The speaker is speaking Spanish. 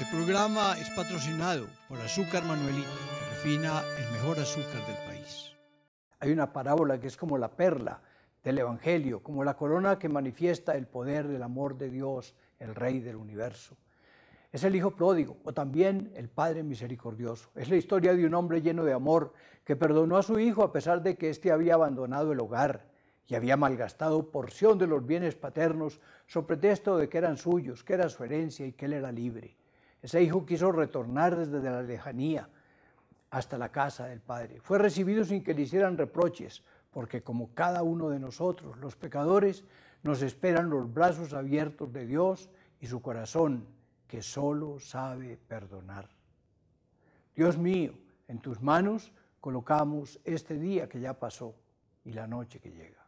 Este programa es patrocinado por Azúcar Manuelito, que refina el mejor azúcar del país. Hay una parábola que es como la perla del Evangelio, como la corona que manifiesta el poder del amor de Dios, el Rey del universo. Es el Hijo pródigo o también el Padre misericordioso. Es la historia de un hombre lleno de amor que perdonó a su hijo a pesar de que éste había abandonado el hogar y había malgastado porción de los bienes paternos sobre pretexto de que eran suyos, que era su herencia y que él era libre. Ese hijo quiso retornar desde la lejanía hasta la casa del Padre. Fue recibido sin que le hicieran reproches, porque como cada uno de nosotros, los pecadores, nos esperan los brazos abiertos de Dios y su corazón, que solo sabe perdonar. Dios mío, en tus manos colocamos este día que ya pasó y la noche que llega.